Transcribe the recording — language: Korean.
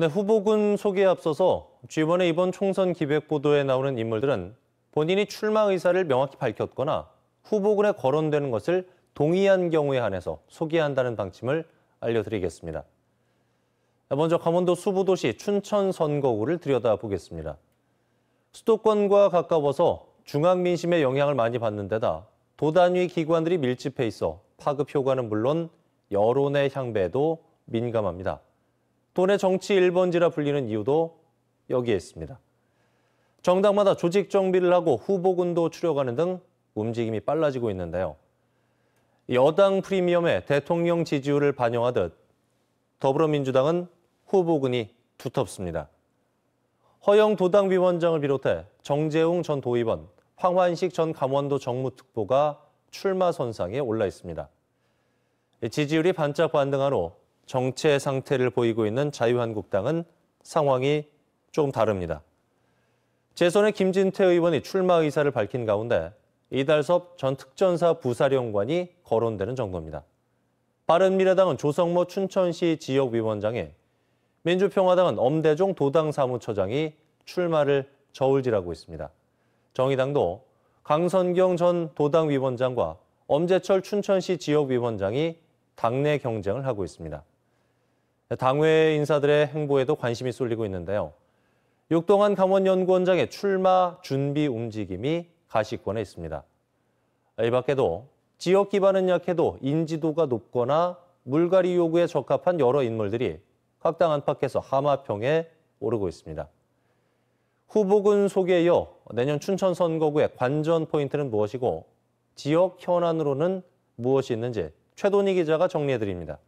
네, 후보군 소개에 앞서서 G1의 이번 총선 기획 보도에 나오는 인물들은 본인이 출마 의사를 명확히 밝혔거나 후보군에 거론되는 것을 동의한 경우에 한해서 소개한다는 방침을 알려드리겠습니다. 먼저 강원도 수부도시 춘천 선거구를 들여다보겠습니다. 수도권과 가까워서 중앙 민심의 영향을 많이 받는 데다 도단위 기관들이 밀집해 있어 파급 효과는 물론 여론의 향배도 민감합니다. 돈의 정치 1번지라 불리는 이유도 여기에 있습니다. 정당마다 조직 정비를 하고 후보군도 추려가는 등 움직임이 빨라지고 있는데요. 여당 프리미엄에 대통령 지지율을 반영하듯 더불어민주당은 후보군이 두텁습니다. 허영 도당 위원장을 비롯해 정재웅 전 도의원, 황환식 전 강원도 정무특보가 출마 선상에 올라 있습니다. 지지율이 반짝 반등한 후 정체 상태를 보이고 있는 자유한국당은 상황이 조금 다릅니다. 재선의 김진태 의원이 출마 의사를 밝힌 가운데 이달섭 전 특전사 부사령관이 거론되는 정도입니다. 바른미래당은 조성모 춘천시 지역위원장에 민주평화당은 엄대종 도당사무처장이 출마를 저울질하고 있습니다. 정의당도 강선경 전 도당위원장과 엄재철 춘천시 지역위원장이 당내 경쟁을 하고 있습니다. 당회 인사들의 행보에도 관심이 쏠리고 있는데요. 육동안 강원연구원장의 출마 준비 움직임이 가시권에 있습니다. 이 밖에도 지역 기반은 약해도 인지도가 높거나 물갈이 요구에 적합한 여러 인물들이 각당 안팎에서 하마평에 오르고 있습니다. 후보군 소개에 이어 내년 춘천 선거구의 관전 포인트는 무엇이고 지역 현안으로는 무엇이 있는지 최돈희 기자가 정리해드립니다.